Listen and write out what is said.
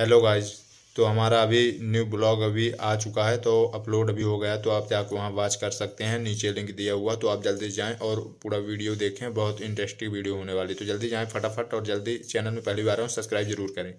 hello guys तो हमारा अभी न्यू ब्लॉग अभी आ चुका है तो अपलोड अभी हो गया तो आप जाकर वहाँ वॉच कर सकते हैं नीचे लिंक दिया हुआ तो आप जल्दी जाएं और पूरा वीडियो देखें बहुत इंटरेस्टिंग वीडियो होने वाली तो जल्दी जाएं फटाफट और जल्दी चैनल में पहली बार आए सब्सक्राइब जरूर करें